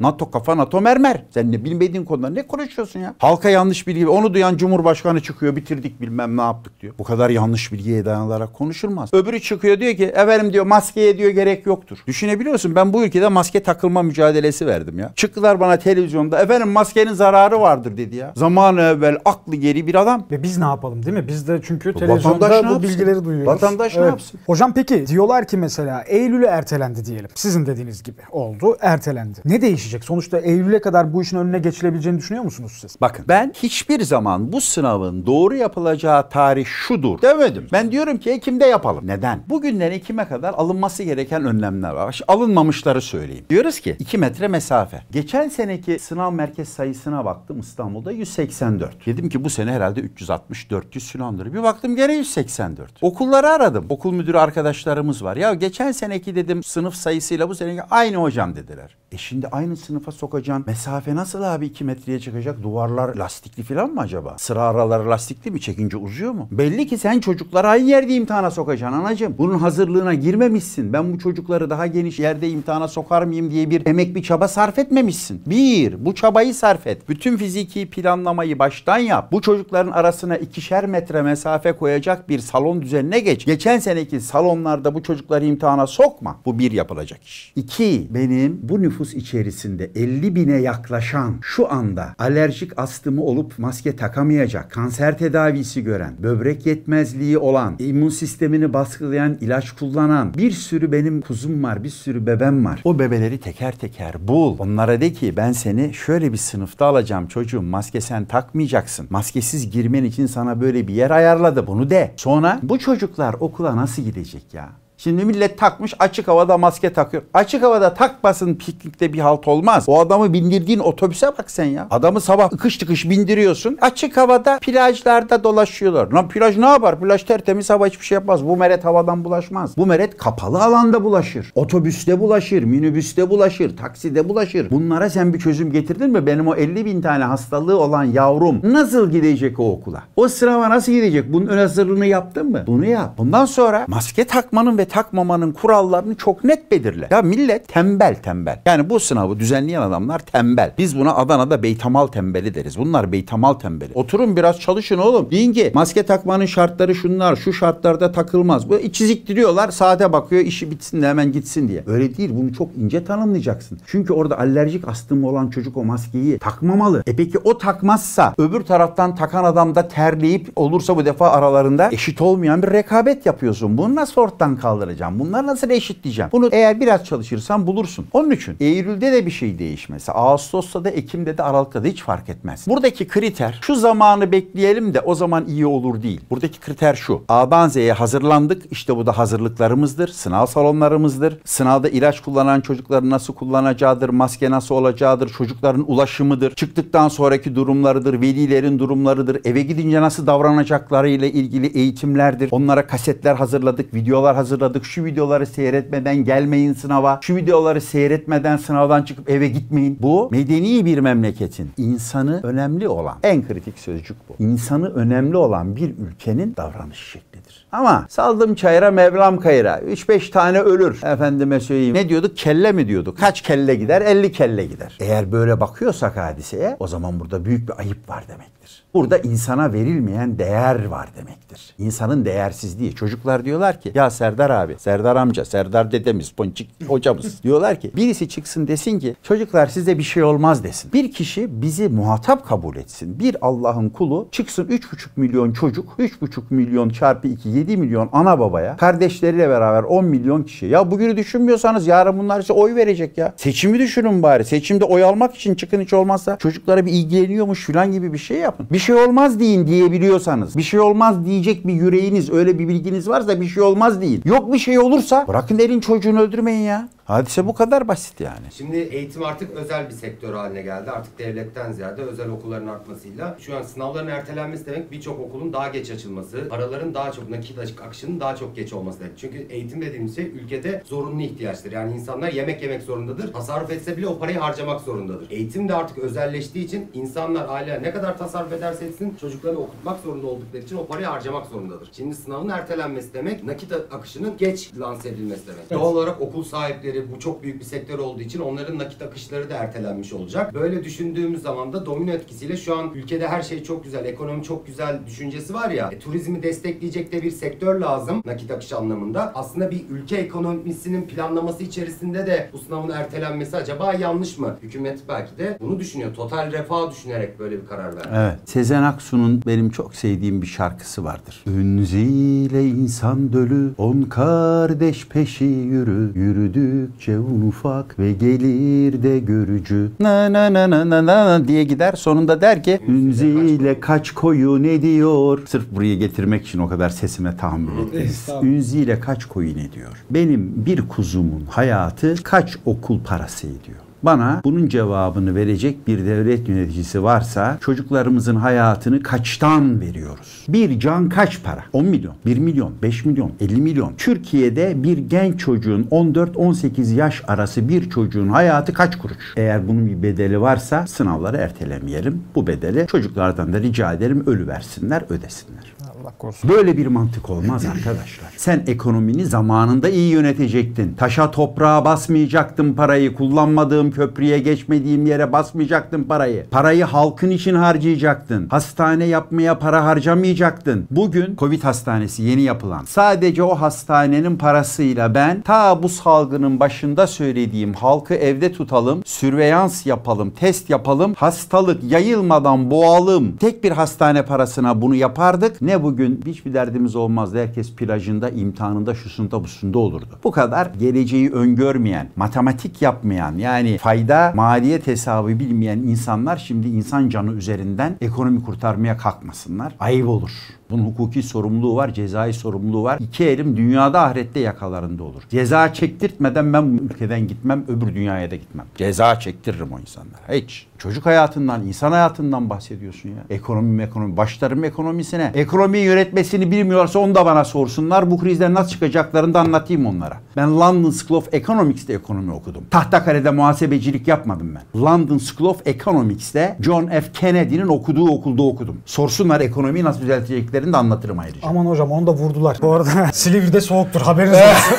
NATO kafa NATO mermer. Sen ne bilmediğin konuları ne konuşuyorsun ya? Halka yanlış bilgi onu duyan Cumhurbaşkanı çıkıyor bitirdik bilmem ne yaptık diyor. Bu kadar yanlış bilgiye dayanarak konuşulmaz. Öbürü çıkıyor diyor ki efendim diyor maskeye diyor gerek yoktur. Düşünebiliyorsun ben bu ülkede maske takılma mücadelesi verdim ya. Çıktılar bana televizyonda efendim maskenin zararı vardır dedi ya. Zaman evvel aklı geri bir adam. Ve biz ne yapalım değil mi? Biz de çünkü televizyonda bu bilgileri duyuyoruz. Vatandaş evet. ne yapsın? Hocam peki diyorlar ki mesela Eylül'ü ertelendi diyelim. Sizin dediğiniz gibi oldu ertelendi. Ne değişti? değişecek? Sonuçta Eylül'e kadar bu işin önüne geçilebileceğini düşünüyor musunuz siz? Bakın ben hiçbir zaman bu sınavın doğru yapılacağı tarih şudur demedim. Ben diyorum ki Ekim'de yapalım. Neden? Bugünden Ekim'e kadar alınması gereken önlemler var. Şimdi alınmamışları söyleyeyim. Diyoruz ki 2 metre mesafe. Geçen seneki sınav merkez sayısına baktım İstanbul'da 184. Dedim ki bu sene herhalde 360-400 filandır. Bir baktım gene 184. Okulları aradım. Okul müdürü arkadaşlarımız var. Ya geçen seneki dedim sınıf sayısıyla bu seneki aynı hocam dediler. E şimdi aynı Çocuklarını sınıfa sokacaksın. Mesafe nasıl abi 2 metreye çıkacak? Duvarlar lastikli falan mı acaba? Sıra araları lastikli mi? Çekince uzuyor mu? Belli ki sen çocuklara aynı yerde imtihana sokacaksın anacığım. Bunun hazırlığına girmemişsin. Ben bu çocukları daha geniş yerde imtihana sokar mıyım diye bir emek bir çaba sarf etmemişsin. Bir, bu çabayı sarf et. Bütün fiziki planlamayı baştan yap. Bu çocukların arasına ikişer metre mesafe koyacak bir salon düzenine geç. Geçen seneki salonlarda bu çocukları imtihana sokma. Bu bir yapılacak iş. İki, benim bu nüfus içerisinde içerisinde 50 bine yaklaşan şu anda alerjik astımı olup maske takamayacak, kanser tedavisi gören, böbrek yetmezliği olan, immün sistemini baskılayan ilaç kullanan bir sürü benim kuzum var, bir sürü bebem var. O bebeleri teker teker bul. Onlara de ki ben seni şöyle bir sınıfta alacağım çocuğum. Maske sen takmayacaksın. Maskesiz girmen için sana böyle bir yer ayarladı. Bunu de. Sonra bu çocuklar okula nasıl gidecek ya? Şimdi millet takmış açık havada maske takıyor. Açık havada takmasın piknikte bir halt olmaz. O adamı bindirdiğin otobüse bak sen ya. Adamı sabah ıkış tıkış bindiriyorsun. Açık havada plajlarda dolaşıyorlar. Lan plaj ne yapar? Plaj tertemiz hava hiçbir şey yapmaz. Bu meret havadan bulaşmaz. Bu meret kapalı alanda bulaşır. Otobüste bulaşır, minibüste bulaşır, takside bulaşır. Bunlara sen bir çözüm getirdin mi? Benim o 50 bin tane hastalığı olan yavrum nasıl gidecek o okula? O sınava nasıl gidecek? Bunun ön hazırlığını yaptın mı? Bunu yap. Bundan sonra maske takmanın ve takmamanın kurallarını çok net belirle. Ya millet tembel tembel. Yani bu sınavı düzenleyen adamlar tembel. Biz buna Adana'da Beytamal tembeli deriz. Bunlar Beytamal tembeli. Oturun biraz çalışın oğlum. Deyin ki maske takmanın şartları şunlar, şu şartlarda takılmaz. Bu diyorlar. saate bakıyor, işi bitsin de hemen gitsin diye. Öyle değil, bunu çok ince tanımlayacaksın. Çünkü orada alerjik astım olan çocuk o maskeyi takmamalı. E peki o takmazsa, öbür taraftan takan adam da terleyip olursa bu defa aralarında eşit olmayan bir rekabet yapıyorsun. Bunu nasıl ortadan kaldırıyorsun? sağlanacağım? Bunları nasıl eşitleyeceğim? Bunu eğer biraz çalışırsan bulursun. Onun için Eylül'de de bir şey değişmesi, Ağustos'ta da, Ekim'de de, Aralık'ta da hiç fark etmez. Buradaki kriter şu zamanı bekleyelim de o zaman iyi olur değil. Buradaki kriter şu. A'dan Z'ye hazırlandık. İşte bu da hazırlıklarımızdır. Sınav salonlarımızdır. Sınavda ilaç kullanan çocukların nasıl kullanacağıdır, maske nasıl olacağıdır, çocukların ulaşımıdır, çıktıktan sonraki durumlarıdır, velilerin durumlarıdır, eve gidince nasıl davranacakları ile ilgili eğitimlerdir. Onlara kasetler hazırladık, videolar hazırladık hazırladık. Şu videoları seyretmeden gelmeyin sınava. Şu videoları seyretmeden sınavdan çıkıp eve gitmeyin. Bu medeni bir memleketin insanı önemli olan en kritik sözcük bu. İnsanı önemli olan bir ülkenin davranış şeklidir. Ama saldım çayıra Mevlam kayıra. 3-5 tane ölür. Efendime söyleyeyim. Ne diyorduk? Kelle mi diyorduk? Kaç kelle gider? 50 kelle gider. Eğer böyle bakıyorsak hadiseye o zaman burada büyük bir ayıp var demektir demektir. Burada insana verilmeyen değer var demektir. İnsanın değersizliği. Çocuklar diyorlar ki ya Serdar abi, Serdar amca, Serdar dedemiz, Ponçik hocamız diyorlar ki birisi çıksın desin ki çocuklar size bir şey olmaz desin. Bir kişi bizi muhatap kabul etsin. Bir Allah'ın kulu çıksın 3,5 milyon çocuk, 3,5 milyon çarpı 2, 7 milyon ana babaya, kardeşleriyle beraber 10 milyon kişi. Ya bugünü düşünmüyorsanız yarın bunlar size oy verecek ya. Seçimi düşünün bari. Seçimde oy almak için çıkın hiç olmazsa çocuklara bir ilgileniyormuş filan gibi bir şey yap yapın. Bir şey olmaz deyin diyebiliyorsanız, bir şey olmaz diyecek bir yüreğiniz, öyle bir bilginiz varsa bir şey olmaz deyin. Yok bir şey olursa bırakın elin çocuğunu öldürmeyin ya. Hadise bu kadar basit yani. Şimdi eğitim artık özel bir sektör haline geldi. Artık devletten ziyade özel okulların artmasıyla şu an sınavların ertelenmesi demek birçok okulun daha geç açılması, paraların daha çok nakit akışının daha çok geç olması demek. Çünkü eğitim dediğimiz şey ülkede zorunlu ihtiyaçtır. Yani insanlar yemek yemek zorundadır. Tasarruf etse bile o parayı harcamak zorundadır. Eğitim de artık özelleştiği için insanlar hala ne kadar tasarruf sarf ederse etsin çocukları okutmak zorunda oldukları için o parayı harcamak zorundadır. Şimdi sınavın ertelenmesi demek nakit akışının geç lanse edilmesi demek. Evet. Doğal olarak okul sahipleri bu çok büyük bir sektör olduğu için onların nakit akışları da ertelenmiş olacak. Böyle düşündüğümüz zaman da domino etkisiyle şu an ülkede her şey çok güzel, ekonomi çok güzel düşüncesi var ya. E, turizmi destekleyecek de bir sektör lazım nakit akışı anlamında. Aslında bir ülke ekonomisinin planlaması içerisinde de bu sınavın ertelenmesi acaba yanlış mı? Hükümet belki de bunu düşünüyor. Total refah düşünerek böyle bir karar verdi. Evet. Evet. Sezen Aksu'nun benim çok sevdiğim bir şarkısı vardır. Ünziyle insan dölü, on kardeş peşi yürü, yürüdükçe un ufak ve gelir de görücü. Na na na na na na diye gider sonunda der ki Ünziyle kaç koyu ne diyor? Sırf buraya getirmek için o kadar sesime tahammül ettiniz. Ünziyle kaç koyu ne diyor? Benim bir kuzumun hayatı kaç okul parası ediyor? Bana bunun cevabını verecek bir devlet yöneticisi varsa çocuklarımızın hayatını kaçtan veriyoruz? Bir can kaç para? 10 milyon, 1 milyon, 5 milyon, 50 milyon. Türkiye'de bir genç çocuğun 14-18 yaş arası bir çocuğun hayatı kaç kuruş? Eğer bunun bir bedeli varsa sınavları ertelemeyelim. Bu bedeli çocuklardan da rica ederim ölü versinler, ödesinler. Allah korusun. Böyle bir mantık olmaz arkadaşlar. Sen ekonomini zamanında iyi yönetecektin. Taşa toprağa basmayacaktın parayı. Kullanmadığım köprüye geçmediğim yere basmayacaktın parayı. Parayı halkın için harcayacaktın. Hastane yapmaya para harcamayacaktın. Bugün Covid hastanesi yeni yapılan. Sadece o hastanenin parasıyla ben ta bu salgının başında söylediğim halkı evde tutalım, sürveyans yapalım, test yapalım, hastalık yayılmadan boğalım. Tek bir hastane parasına bunu yapardık. Ne bu bugün hiçbir derdimiz olmazdı. Herkes plajında, imtihanında, şusunda, busunda olurdu. Bu kadar geleceği öngörmeyen, matematik yapmayan yani fayda, maliyet hesabı bilmeyen insanlar şimdi insan canı üzerinden ekonomi kurtarmaya kalkmasınlar. Ayıp olur. Bunun hukuki sorumluluğu var, cezai sorumluluğu var. İki elim dünyada ahirette yakalarında olur. Ceza çektirtmeden ben bu ülkeden gitmem, öbür dünyaya da gitmem. Ceza çektiririm o insanlara. Hiç. Çocuk hayatından, insan hayatından bahsediyorsun ya. Ekonomi ekonomi. Başlarım ekonomisine. Ekonomi yönetmesini bilmiyorsa onu da bana sorsunlar. Bu krizden nasıl çıkacaklarını da anlatayım onlara. Ben London School of Economics'te ekonomi okudum. Tahtakale'de muhasebecilik yapmadım ben. London School of Economics'te John F. Kennedy'nin okuduğu okulda okudum. Sorsunlar ekonomiyi nasıl düzelteceklerini de anlatırım ayrıca. Aman hocam onu da vurdular. Bu arada Silivri'de soğuktur haberiniz olsun.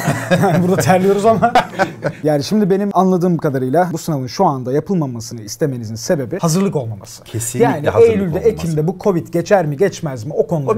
yani burada terliyoruz ama. yani şimdi benim anladığım kadarıyla bu sınavın şu anda yapılmamasını istemenizin sebebi hazırlık olmaması. Kesinlikle yani hazırlık Eylül'de, olmaması. Ekim'de bu Covid geçer mi geçmez mi o konuda o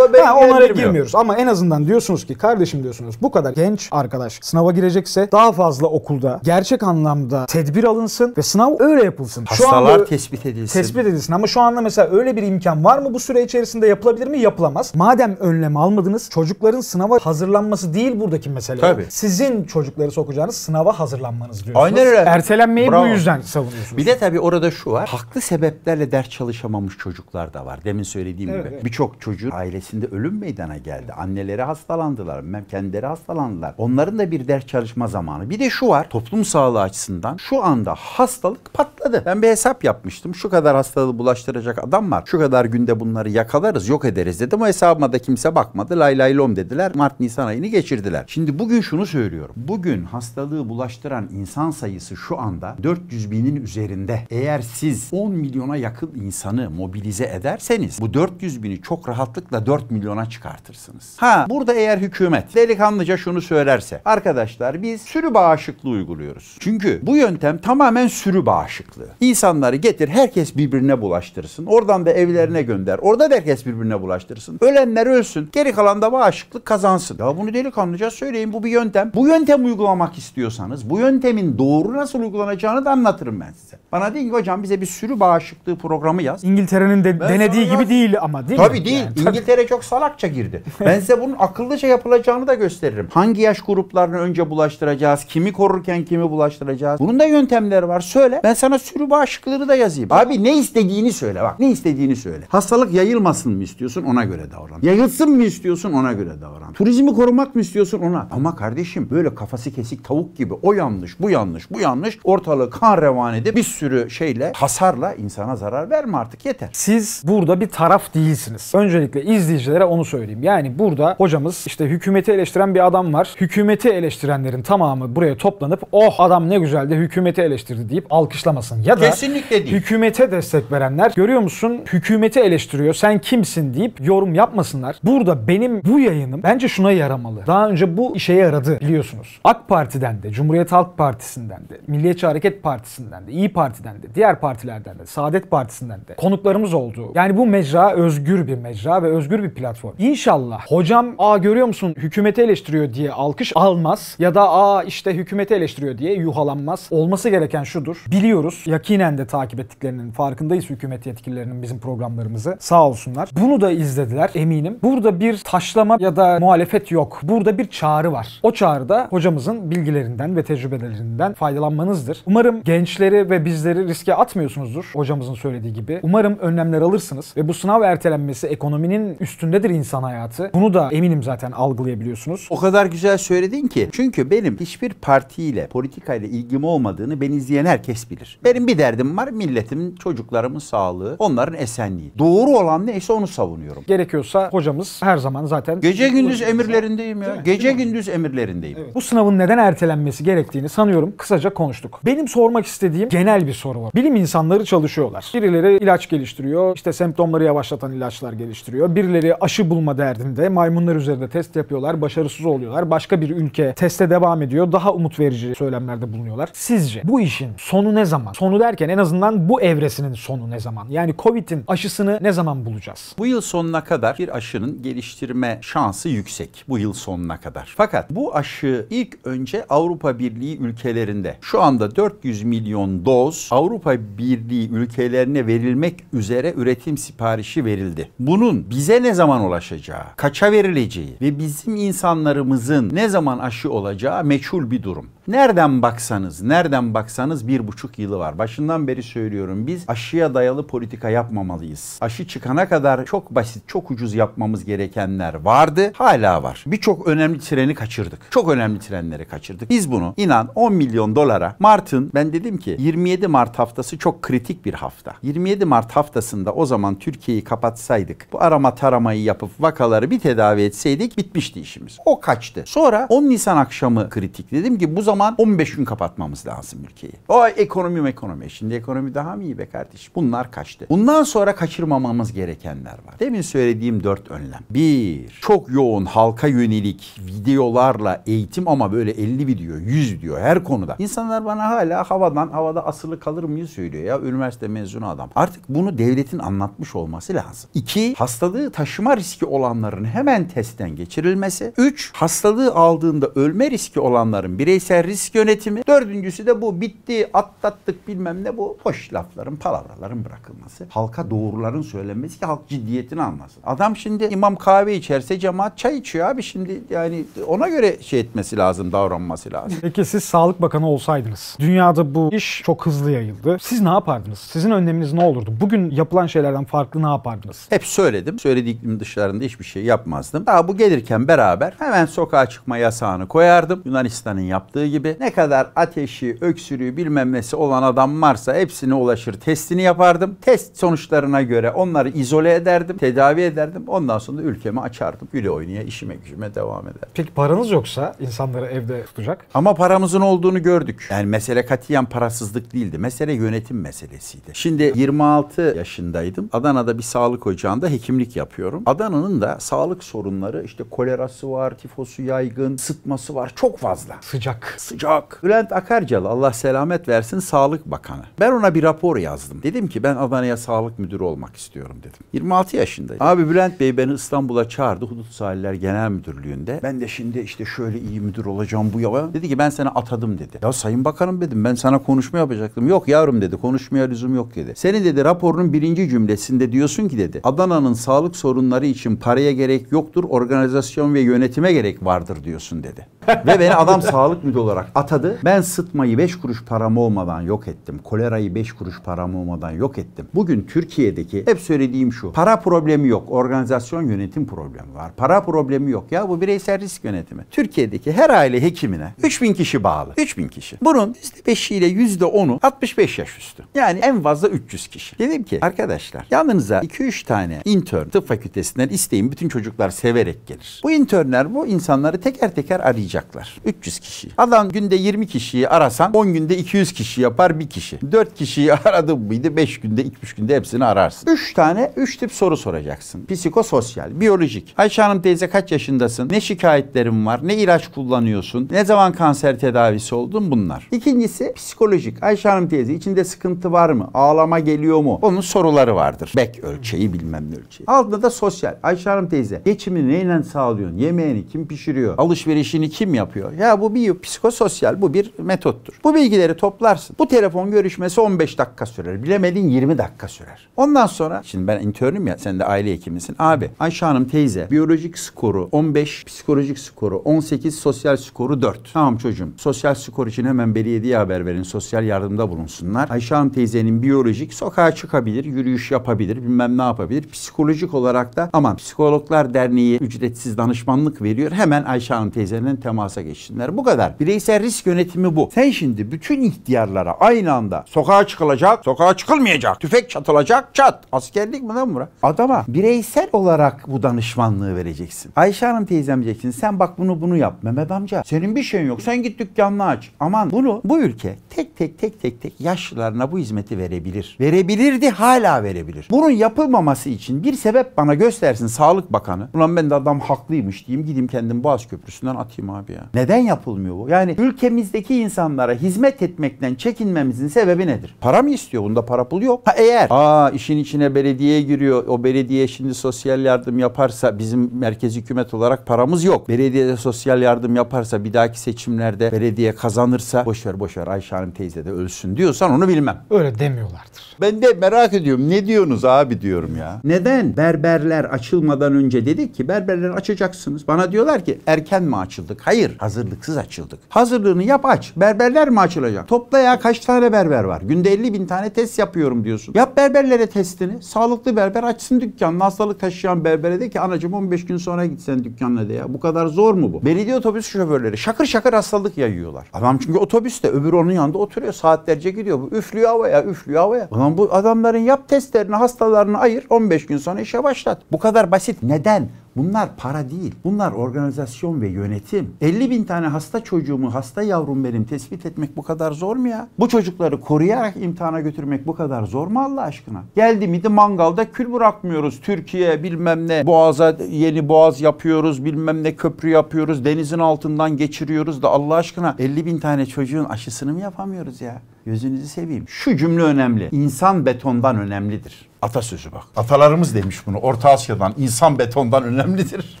ha, onlara girmiyoruz ama en azından diyorsunuz ki kardeşim diyorsunuz bu kadar genç arkadaş sınava girecekse daha fazla okulda gerçek anlamda tedbir alınsın ve sınav öyle yapılsın. Hastalar şu tespit edilsin. Tespit edilsin ama şu anda mesela öyle bir imkan var mı bu süre içerisinde yapılabilir mi? Yapılamaz. Madem önlem almadınız çocukların sınava hazırlanması değil buradaki mesele. Tabii. Sizin çocukları sokacağınız sınava hazırlanmanız diyorsunuz. Aynen öyle. Ertelenmeyi Bravo. bu yüzden savunuyorsunuz. Bir de tabii orada şu var. Haklı sebeplerle ders çalışamamış çocuklar da var. Demin söylediğim evet, gibi. Evet. Birçok çocuğun ailesinde ölüm meydana geldi. Anneleri hastalandılar, kendileri hastalandılar. Onların da bir ders çalışma zamanı. Bir de şu var, toplum sağlığı açısından şu anda hastalık patladı. Ben bir hesap yapmıştım. Şu kadar hastalığı bulaştıracak adam var. Şu kadar günde bunları yakalarız, yok ederiz dedim. O hesabıma da kimse bakmadı. Lay lay lom dediler. Mart Nisan ayını geçirdiler. Şimdi bugün şunu söylüyorum. Bugün hastalığı bulaştıran insan sayısı şu anda 400 binin üzerinde. Eğer siz 10 milyona yakın insanı mobilize ederseniz bu 400 bini çok rahatlıkla rahatlıkla 4 milyona çıkartırsınız. Ha burada eğer hükümet delikanlıca şunu söylerse arkadaşlar biz sürü bağışıklığı uyguluyoruz. Çünkü bu yöntem tamamen sürü bağışıklığı. İnsanları getir herkes birbirine bulaştırsın. Oradan da evlerine gönder. Orada da herkes birbirine bulaştırsın. Ölenler ölsün. Geri kalan da bağışıklık kazansın. Ya bunu delikanlıca söyleyin bu bir yöntem. Bu yöntem uygulamak istiyorsanız bu yöntemin doğru nasıl uygulanacağını da anlatırım ben size. Bana diyor, ki hocam bize bir sürü bağışıklığı programı yaz. İngiltere'nin de ben denediği gibi yaz. değil ama değil tabii mi? Değil. Yani, İngiltere çok salakça girdi. ben size bunun akıllıca yapılacağını da gösteririm. Hangi yaş gruplarını önce bulaştıracağız? Kimi korurken kimi bulaştıracağız? Bunun da yöntemleri var. Söyle. Ben sana sürü bağışıklığı da yazayım. Abi ne istediğini söyle bak. Ne istediğini söyle. Hastalık yayılmasın mı istiyorsun? Ona göre davran. Yayılsın mı istiyorsun? Ona göre davran. Turizmi korumak mı istiyorsun? Ona. Ama kardeşim böyle kafası kesik tavuk gibi o yanlış, bu yanlış, bu yanlış ortalığı kan revan edip bir sürü şeyle hasarla insana zarar verme artık yeter. Siz burada bir taraf değilsiniz. Öncelikle izleyicilere onu söyleyeyim. Yani burada hocamız işte hükümeti eleştiren bir adam var. Hükümeti eleştirenlerin tamamı buraya toplanıp oh adam ne güzel de hükümeti eleştirdi deyip alkışlamasın. Ya da Kesinlikle değil. hükümete destek verenler görüyor musun hükümeti eleştiriyor sen kimsin deyip yorum yapmasınlar. Burada benim bu yayınım bence şuna yaramalı. Daha önce bu işe yaradı biliyorsunuz. AK Parti'den de, Cumhuriyet Halk Partisi'nden de, Milliyetçi Hareket Partisi'nden de, İyi Parti Parti'den de, diğer partilerden de, Saadet Partisi'nden de konuklarımız oldu. Yani bu mecra özgür bir mecra ve özgür bir platform. İnşallah hocam a görüyor musun hükümeti eleştiriyor diye alkış almaz ya da a işte hükümeti eleştiriyor diye yuhalanmaz. Olması gereken şudur. Biliyoruz yakinen de takip ettiklerinin farkındayız hükümet yetkililerinin bizim programlarımızı. Sağ olsunlar. Bunu da izlediler eminim. Burada bir taşlama ya da muhalefet yok. Burada bir çağrı var. O çağrıda hocamızın bilgilerinden ve tecrübelerinden faydalanmanızdır. Umarım gençleri ve biz sizleri riske atmıyorsunuzdur hocamızın söylediği gibi. Umarım önlemler alırsınız ve bu sınav ertelenmesi ekonominin üstündedir insan hayatı. Bunu da eminim zaten algılayabiliyorsunuz. O kadar güzel söyledin ki. Çünkü benim hiçbir partiyle, politikayla ilgim olmadığını beni izleyen herkes bilir. Benim bir derdim var. Milletimin, çocuklarımın sağlığı, onların esenliği. Doğru olan neyse onu savunuyorum. Gerekiyorsa hocamız her zaman zaten... Gece gündüz emirlerindeyim ya. Gece gündüz emirlerindeyim. Evet. Bu sınavın neden ertelenmesi gerektiğini sanıyorum kısaca konuştuk. Benim sormak istediğim genel bir bir soru var. Bilim insanları çalışıyorlar. Birileri ilaç geliştiriyor. işte semptomları yavaşlatan ilaçlar geliştiriyor. Birileri aşı bulma derdinde maymunlar üzerinde test yapıyorlar. Başarısız oluyorlar. Başka bir ülke teste devam ediyor. Daha umut verici söylemlerde bulunuyorlar. Sizce bu işin sonu ne zaman? Sonu derken en azından bu evresinin sonu ne zaman? Yani Covid'in aşısını ne zaman bulacağız? Bu yıl sonuna kadar bir aşının geliştirme şansı yüksek. Bu yıl sonuna kadar. Fakat bu aşı ilk önce Avrupa Birliği ülkelerinde şu anda 400 milyon doz Avrupa Birliği ülkelerine verilmek üzere üretim siparişi verildi. Bunun bize ne zaman ulaşacağı, kaça verileceği ve bizim insanlarımızın ne zaman aşı olacağı meçhul bir durum. Nereden baksanız, nereden baksanız bir buçuk yılı var. Başından beri söylüyorum biz aşıya dayalı politika yapmamalıyız. Aşı çıkana kadar çok basit, çok ucuz yapmamız gerekenler vardı, hala var. Birçok önemli treni kaçırdık. Çok önemli trenleri kaçırdık. Biz bunu inan 10 milyon dolara Mart'ın ben dedim ki 27 Mart haftası çok kritik bir hafta. 27 Mart haftasında o zaman Türkiye'yi kapatsaydık, bu arama taramayı yapıp vakaları bir tedavi etseydik bitmişti işimiz. O kaçtı. Sonra 10 Nisan akşamı kritik. Dedim ki bu zaman zaman 15 gün kapatmamız lazım ülkeyi. O ekonomi ekonomi. Şimdi ekonomi daha mı iyi be kardeş? Bunlar kaçtı. Bundan sonra kaçırmamamız gerekenler var. Demin söylediğim dört önlem. Bir, çok yoğun halka yönelik videolarla eğitim ama böyle 50 video, 100 video her konuda. İnsanlar bana hala havadan havada asılı kalır mıyız söylüyor ya üniversite mezunu adam. Artık bunu devletin anlatmış olması lazım. İki, hastalığı taşıma riski olanların hemen testten geçirilmesi. Üç, hastalığı aldığında ölme riski olanların bireysel risk yönetimi. Dördüncüsü de bu bitti, atlattık bilmem ne bu boş lafların, palavraların bırakılması. Halka doğruların söylenmesi ki halk ciddiyetini almasın. Adam şimdi imam kahve içerse cemaat çay içiyor abi şimdi yani ona göre şey etmesi lazım, davranması lazım. Peki siz Sağlık Bakanı olsaydınız, dünyada bu iş çok hızlı yayıldı. Siz ne yapardınız? Sizin önleminiz ne olurdu? Bugün yapılan şeylerden farklı ne yapardınız? Hep söyledim. Söylediğim dışlarında hiçbir şey yapmazdım. Daha bu gelirken beraber hemen sokağa çıkma yasağını koyardım. Yunanistan'ın yaptığı gibi ne kadar ateşi, öksürüğü bilmem nesi olan adam varsa hepsine ulaşır testini yapardım. Test sonuçlarına göre onları izole ederdim, tedavi ederdim. Ondan sonra ülkemi açardım. Güle oynaya işime gücüme devam ederdim. Peki paranız yoksa insanları evde tutacak? Ama paramızın olduğunu gördük. Yani mesele katiyen parasızlık değildi. Mesele yönetim meselesiydi. Şimdi 26 yaşındaydım. Adana'da bir sağlık ocağında hekimlik yapıyorum. Adana'nın da sağlık sorunları işte kolerası var, tifosu yaygın, sıtması var. Çok fazla. Sıcak sıcak. Bülent Akarcalı Allah selamet versin Sağlık Bakanı. Ben ona bir rapor yazdım. Dedim ki ben Adana'ya sağlık müdürü olmak istiyorum dedim. 26 yaşındayım. Abi Bülent Bey beni İstanbul'a çağırdı Hudut Sahiller Genel Müdürlüğü'nde. Ben de şimdi işte şöyle iyi müdür olacağım bu ya. Dedi ki ben sana atadım dedi. Ya Sayın Bakanım dedim ben sana konuşma yapacaktım. Yok yavrum dedi konuşmaya lüzum yok dedi. Senin dedi raporun birinci cümlesinde diyorsun ki dedi Adana'nın sağlık sorunları için paraya gerek yoktur organizasyon ve yönetime gerek vardır diyorsun dedi. ve beni adam sağlık müdürü olarak atadı. Ben sıtmayı 5 kuruş param olmadan yok ettim. Kolerayı 5 kuruş param olmadan yok ettim. Bugün Türkiye'deki hep söylediğim şu. Para problemi yok. Organizasyon yönetim problemi var. Para problemi yok. Ya bu bireysel risk yönetimi. Türkiye'deki her aile hekimine 3000 kişi bağlı. 3000 kişi. Bunun %5 ile %10'u 65 yaş üstü. Yani en fazla 300 kişi. Dedim ki arkadaşlar yanınıza 2-3 tane intern tıp fakültesinden isteyin. Bütün çocuklar severek gelir. Bu internler bu insanları teker teker arayacaklar. 300 kişi. Adam sen günde 20 kişiyi arasan 10 günde 200 kişi yapar bir kişi. 4 kişiyi aradı mıydı 5 günde 2-3 günde hepsini ararsın. 3 tane 3 tip soru soracaksın. Psikososyal, biyolojik. Ayşe Hanım teyze kaç yaşındasın? Ne şikayetlerin var? Ne ilaç kullanıyorsun? Ne zaman kanser tedavisi oldun? Bunlar. İkincisi psikolojik. Ayşe Hanım teyze içinde sıkıntı var mı? Ağlama geliyor mu? Onun soruları vardır. Bek ölçeği bilmem ne ölçeği. Altında da sosyal. Ayşe Hanım teyze geçimini neyle sağlıyorsun? Yemeğini kim pişiriyor? Alışverişini kim yapıyor? Ya bu bir psikolojik Sosyal bu bir metottur. Bu bilgileri toplarsın. Bu telefon görüşmesi 15 dakika sürer. Bilemedin 20 dakika sürer. Ondan sonra şimdi ben internim ya sen de aile hekimisin. Abi Ayşe Hanım teyze biyolojik skoru 15, psikolojik skoru 18, sosyal skoru 4. Tamam çocuğum. Sosyal skor için hemen belediyeye haber verin. Sosyal yardımda bulunsunlar. Ayşe Hanım teyzenin biyolojik sokağa çıkabilir, yürüyüş yapabilir, bilmem ne yapabilir. Psikolojik olarak da ama psikologlar derneği ücretsiz danışmanlık veriyor. Hemen Ayşe Hanım teyzenin temasa geçsinler. Bu kadar. Birey Bireysel risk yönetimi bu. Sen şimdi bütün ihtiyarlara aynı anda sokağa çıkılacak, sokağa çıkılmayacak, tüfek çatılacak, çat. Askerlik mi lan bura? Adama bireysel olarak bu danışmanlığı vereceksin. Ayşe Hanım teyzem diyeceksin sen bak bunu bunu yap. Mehmet amca senin bir şeyin yok sen git dükkanını aç. Aman bunu bu ülke tek tek tek tek tek yaşlılarına bu hizmeti verebilir. Verebilirdi hala verebilir. Bunun yapılmaması için bir sebep bana göstersin Sağlık Bakanı. Ulan ben de adam haklıymış diyeyim gideyim kendim Boğaz Köprüsü'nden atayım abi ya. Neden yapılmıyor bu? Yani yani ülkemizdeki insanlara hizmet etmekten çekinmemizin sebebi nedir? Para mı istiyor? Bunda para pul yok. Ha eğer aa işin içine belediye giriyor. O belediye şimdi sosyal yardım yaparsa bizim merkezi hükümet olarak paramız yok. Belediye sosyal yardım yaparsa bir dahaki seçimlerde belediye kazanırsa boşver boşver Ayşe Hanım teyze de ölsün diyorsan onu bilmem. Öyle demiyorlardır. Ben de merak ediyorum. Ne diyorsunuz abi diyorum ya. Neden berberler açılmadan önce dedik ki berberler açacaksınız. Bana diyorlar ki erken mi açıldık? Hayır hazırlıksız açıldık. Ha Hazırlığını yap aç. Berberler mi açılacak? Topla ya kaç tane berber var? Günde 50 bin tane test yapıyorum diyorsun. Yap berberlere testini. Sağlıklı berber açsın dükkanını. Hastalık taşıyan berbere de ki anacım 15 gün sonra gitsen dükkanına de ya. Bu kadar zor mu bu? Belediye otobüs şoförleri şakır şakır hastalık yayıyorlar. Adam çünkü otobüste öbür onun yanında oturuyor. Saatlerce gidiyor. Bu üflüyor havaya üflüyor havaya. Ulan bu adamların yap testlerini hastalarını ayır. 15 gün sonra işe başlat. Bu kadar basit. Neden? Bunlar para değil. Bunlar organizasyon ve yönetim. 50 bin tane hasta çocuğumu, hasta yavrum benim tespit etmek bu kadar zor mu ya? Bu çocukları koruyarak imtihana götürmek bu kadar zor mu Allah aşkına? Geldi miydi mangalda kül bırakmıyoruz. Türkiye bilmem ne boğaza yeni boğaz yapıyoruz bilmem ne köprü yapıyoruz. Denizin altından geçiriyoruz da Allah aşkına 50 bin tane çocuğun aşısını mı yapamıyoruz ya? Gözünüzü seveyim. Şu cümle önemli. İnsan betondan önemlidir. Atasözü bak. Atalarımız demiş bunu. Orta Asya'dan insan betondan önemlidir.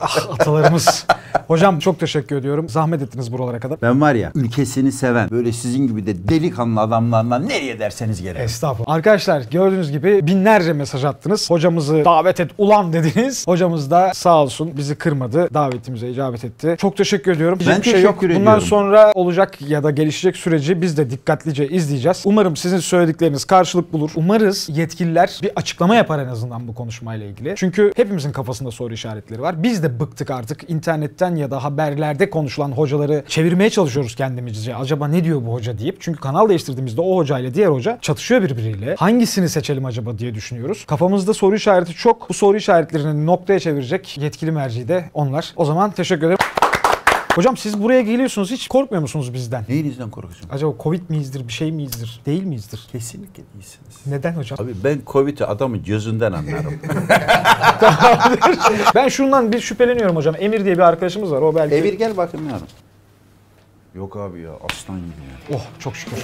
ah, atalarımız. Hocam çok teşekkür ediyorum. Zahmet ettiniz buralara kadar. Ben var ya ülkesini seven böyle sizin gibi de delikanlı adamlarla nereye derseniz gerek. Estağfurullah. Arkadaşlar gördüğünüz gibi binlerce mesaj attınız. Hocamızı davet et ulan dediniz. Hocamız da sağ olsun bizi kırmadı. Davetimize icabet etti. Çok teşekkür ediyorum. Bizim ben şey teşekkür şey yok. ediyorum. Bundan sonra olacak ya da gelişecek süreci biz de dikkatlice izleyeceğiz. Umarım sizin söyledikleriniz karşılık bulur. Umarız yetkililer bir açıklama yapar en azından bu konuşmayla ilgili. Çünkü hepimizin kafasında soru işaretleri var. Biz de bıktık artık internetten ya da haberlerde konuşulan hocaları çevirmeye çalışıyoruz kendimizce. Acaba ne diyor bu hoca deyip. Çünkü kanal değiştirdiğimizde o hoca ile diğer hoca çatışıyor birbiriyle. Hangisini seçelim acaba diye düşünüyoruz. Kafamızda soru işareti çok. Bu soru işaretlerini noktaya çevirecek yetkili merci de onlar. O zaman teşekkür ederim. Hocam siz buraya geliyorsunuz hiç korkmuyor musunuz bizden? Neyinizden korkuyorsun? Acaba Covid miyizdir, bir şey miyizdir, değil miyizdir? Kesinlikle değilsiniz. Neden hocam? Abi ben Covid'i adamın gözünden anlarım. ben şundan bir şüpheleniyorum hocam. Emir diye bir arkadaşımız var. O belki... Emir gel bakayım yarın. Yok abi ya aslan gibi ya. Oh çok şükür.